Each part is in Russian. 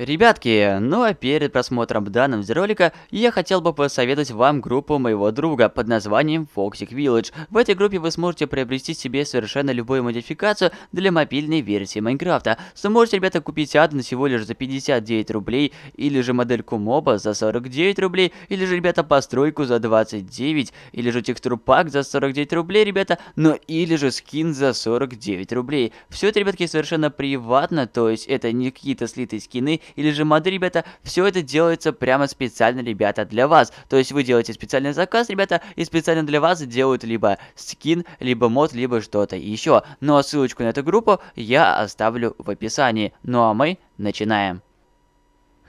Ребятки, ну а перед просмотром данного видеоролика я хотел бы посоветовать вам группу моего друга под названием Foxic Village. В этой группе вы сможете приобрести себе совершенно любую модификацию для мобильной версии Майнкрафта. Сможете, ребята, купить аддон всего лишь за 59 рублей, или же модельку моба за 49 рублей, или же, ребята, постройку за 29, или же текстур пак за 49 рублей, ребята, но ну или же скин за 49 рублей. Все это, ребятки, совершенно приватно, то есть это не какие-то слитые скины, или же моды, ребята, все это делается прямо специально, ребята, для вас. То есть вы делаете специальный заказ, ребята, и специально для вас делают либо скин, либо мод, либо что-то еще. Ну а ссылочку на эту группу я оставлю в описании. Ну а мы начинаем.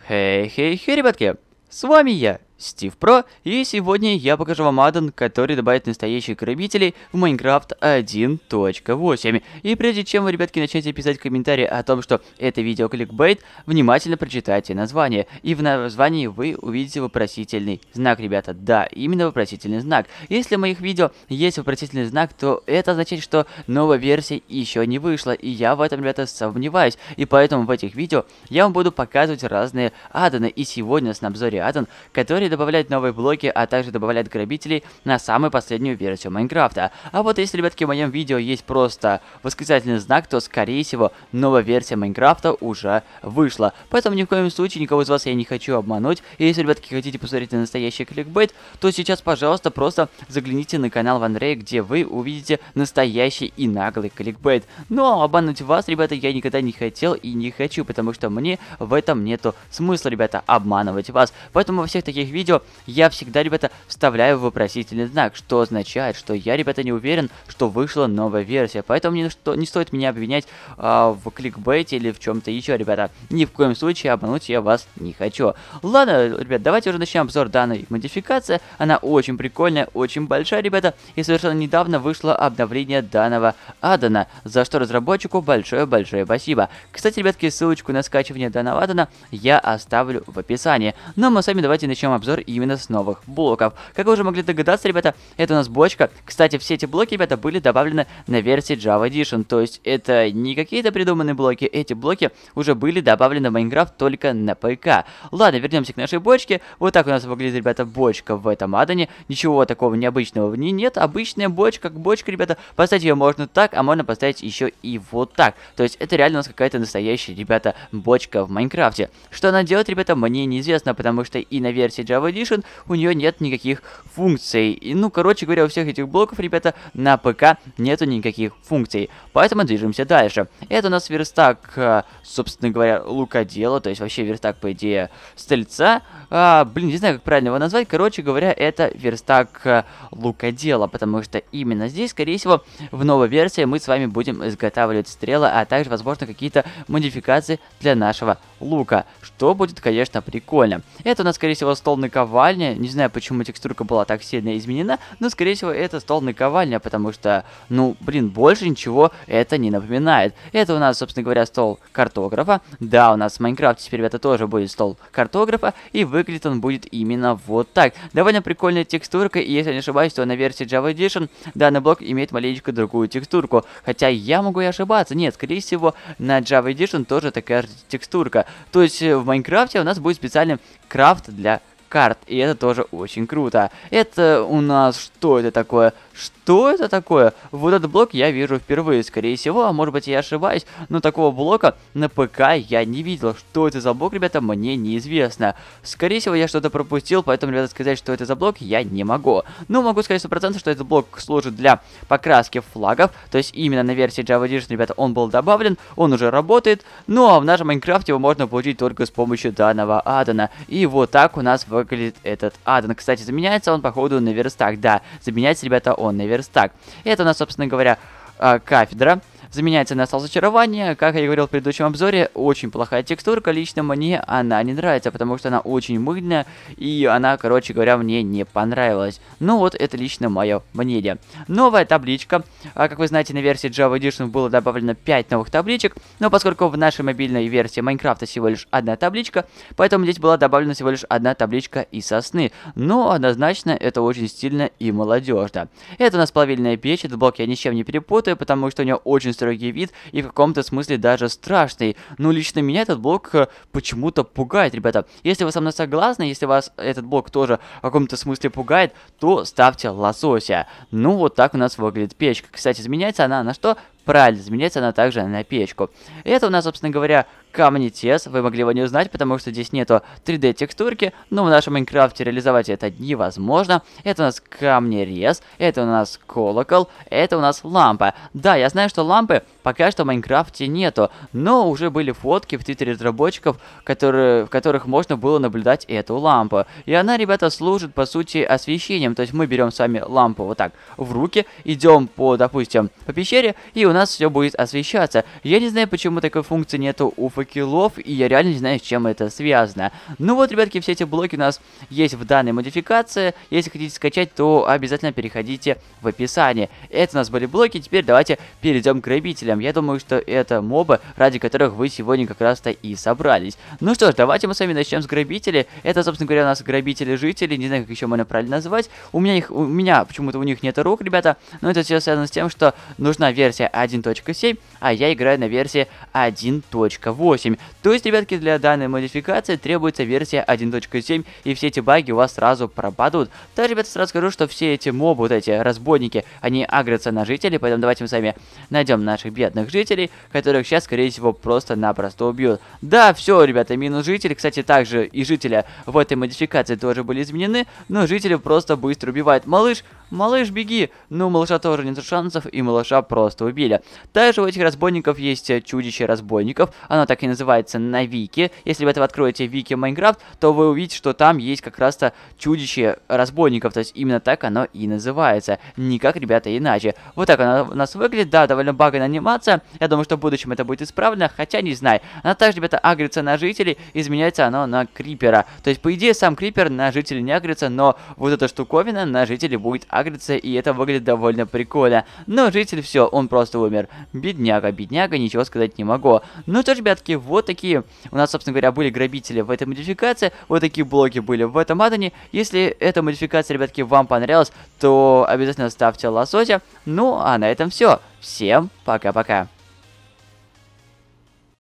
Хей-хей-хей, ребятки, с вами я, Стив Про, и сегодня я покажу вам аддон, который добавит настоящих грабителей в Minecraft 1.8. И прежде чем вы, ребятки, начнете писать комментарии о том, что это видео кликбейт, внимательно прочитайте название. И в названии вы увидите вопросительный знак, ребята. Да, именно вопросительный знак. Если в моих видео есть вопросительный знак, то это означает, что новая версия еще не вышла, и я в этом, ребята, сомневаюсь. И поэтому в этих видео я вам буду показывать разные аддоны. И сегодня с на обзоре аддон, который добавлять новые блоки, а также добавлять грабителей на самую последнюю версию Майнкрафта. А вот если, ребятки, в моем видео есть просто восклицательный знак, то, скорее всего, новая версия Майнкрафта уже вышла. Поэтому ни в коем случае никого из вас я не хочу обмануть. И если, ребятки, хотите посмотреть на настоящий кликбейт, то сейчас, пожалуйста, просто загляните на канал Ван Рей, где вы увидите настоящий и наглый кликбейт. Но ну, а обмануть вас, ребята, я никогда не хотел и не хочу, потому что мне в этом нету смысла, ребята, обманывать вас. Поэтому во всех таких видео видео, я всегда, ребята, вставляю вопросительный знак, что означает, что я, ребята, не уверен, что вышла новая версия. Поэтому не, что, не стоит меня обвинять э, в кликбейте или в чем-то еще, ребята. Ни в коем случае обмануть я вас не хочу. Ладно, ребят, давайте уже начнем обзор данной модификации. Она очень прикольная, очень большая, ребята, и совершенно недавно вышло обновление данного аддона, за что разработчику большое-большое спасибо. Кстати, ребятки, ссылочку на скачивание данного аддона я оставлю в описании. Ну, а мы с вами давайте начнем обзор обзор именно с новых блоков. Как вы уже могли догадаться, ребята, это у нас бочка. Кстати, все эти блоки, ребята, были добавлены на версии Java Edition, то есть это не какие-то придуманные блоки, эти блоки уже были добавлены в Minecraft только на ПК. Ладно, вернемся к нашей бочке. Вот так у нас выглядит, ребята, бочка в этом адане. Ничего такого необычного в ней нет. Обычная бочка, как бочка, ребята. Поставить ее можно так, а можно поставить еще и вот так. То есть это реально у нас какая-то настоящая, ребята, бочка в Майнкрафте. Что она делает, ребята, мне неизвестно, потому что и на версии Java Java Edition, у нее нет никаких функций. И, ну, короче говоря, у всех этих блоков, ребята, на ПК нету никаких функций. Поэтому движемся дальше. Это у нас верстак, собственно говоря, лукодела, то есть вообще верстак, по идее, стрельца. А, блин, не знаю, как правильно его назвать. Короче говоря, это верстак лукодела, потому что именно здесь, скорее всего, в новой версии мы с вами будем изготавливать стрелы, а также, возможно, какие-то модификации для нашего лука, что будет, конечно, прикольно. Это у нас, скорее всего, стол наковальня. Не знаю, почему текстурка была так сильно изменена, но, скорее всего, это стол наковальня, потому что, ну, блин, больше ничего это не напоминает. Это у нас, собственно говоря, стол картографа. Да, у нас в Майнкрафте теперь ребята, тоже будет стол картографа, и выглядит он будет именно вот так. Довольно прикольная текстурка, и если я не ошибаюсь, то на версии Java Edition данный блок имеет маленечко другую текстурку. Хотя я могу и ошибаться. Нет, скорее всего, на Java Edition тоже такая же текстурка. То есть э, в Майнкрафте у нас будет специальный крафт для карт, и это тоже очень круто. Это у нас что это такое? Что это такое? Вот этот блок я вижу впервые, скорее всего, а может быть я ошибаюсь, но такого блока на ПК я не видел. Что это за блок, ребята, мне неизвестно. Скорее всего, я что-то пропустил, поэтому, ребята, сказать, что это за блок, я не могу. Но ну, могу сказать 100%, что этот блок служит для покраски флагов, то есть именно на версии Java Edition, ребята, он был добавлен, он уже работает, ну а в нашем Майнкрафте его можно получить только с помощью данного аддона. И вот так у нас выглядит этот аддон. Кстати, заменяется он, походу, на верстак, да, заменяется, ребята, он на верстак. это у нас, собственно говоря, а, кафедра Заменяется на стал зачарования. Как я и говорил в предыдущем обзоре, очень плохая текстурка. Лично мне она не нравится, потому что она очень мыльная. И она, короче говоря, мне не понравилась. Ну вот, это лично мое мнение. Новая табличка. А, как вы знаете, на версии Java Edition было добавлено 5 новых табличек. Но поскольку в нашей мобильной версии Майнкрафта всего лишь одна табличка, поэтому здесь была добавлена всего лишь одна табличка из сосны. Но однозначно это очень стильно и молодежно. Это у нас плавильная печь. Этот блок я ничем не перепутаю, потому что у нее очень строгий вид и в каком-то смысле даже страшный. Но лично меня этот блок э, почему-то пугает, ребята. Если вы со мной согласны, если вас этот блок тоже в каком-то смысле пугает, то ставьте лосося. Ну, вот так у нас выглядит печка. Кстати, изменяется она на что? Правильно, изменяется она также на печку. это у нас, собственно говоря, камни тес, вы могли его не узнать, потому что здесь нету 3D текстурки, но в нашем Майнкрафте реализовать это невозможно. Это у нас камни рез, это у нас колокол, это у нас лампа. Да, я знаю, что лампы пока что в Майнкрафте нету, но уже были фотки в твиттере разработчиков, которые, в которых можно было наблюдать эту лампу. И она, ребята, служит, по сути, освещением. То есть мы берем с вами лампу вот так в руки, идем по, допустим, по пещере, и у нас все будет освещаться. Я не знаю, почему такой функции нету у факелов, и я реально не знаю, с чем это связано. Ну вот, ребятки, все эти блоки у нас есть в данной модификации. Если хотите скачать, то обязательно переходите в описание. Это у нас были блоки, теперь давайте перейдем к грабителям. Я думаю, что это мобы, ради которых вы сегодня как раз-то и собрались. Ну что ж, давайте мы с вами начнем с грабителей. Это, собственно говоря, у нас грабители-жители, не знаю, как еще можно правильно назвать. У меня их, у меня почему-то у них нет рук, ребята, но это все связано с тем, что нужна версия 1.7, а я играю на версии 1.8. 8. То есть, ребятки, для данной модификации требуется версия 1.7, и все эти баги у вас сразу пропадут. Так, ребята, сразу скажу, что все эти мобы, вот эти разбойники, они агрятся на жителей, поэтому давайте мы с вами найдем наших бедных жителей, которых сейчас, скорее всего, просто-напросто убьют. Да, все, ребята, минус житель. Кстати, также и жителя в этой модификации тоже были изменены, но жители просто быстро убивают. Малыш, «Малыш, беги!» Ну, малыша тоже нет шансов, и малыша просто убили. Также у этих разбойников есть э, чудище разбойников, оно так и называется на Вики. Если вы это откроете в Вики Майнкрафт, то вы увидите, что там есть как раз-то чудище разбойников, то есть именно так оно и называется. Никак, ребята, иначе. Вот так оно у нас выглядит, да, довольно баганная анимация, я думаю, что в будущем это будет исправлено, хотя не знаю. Она также, ребята, агрится на жителей, изменяется оно на крипера. То есть, по идее, сам крипер на жителей не агрится, но вот эта штуковина на жителей будет агриться агрится, и это выглядит довольно прикольно. Но житель все, он просто умер. Бедняга, бедняга, ничего сказать не могу. Ну что ж, ребятки, вот такие у нас, собственно говоря, были грабители в этой модификации, вот такие блоки были в этом адане. Если эта модификация, ребятки, вам понравилась, то обязательно ставьте лосося. Ну, а на этом все. Всем пока-пока.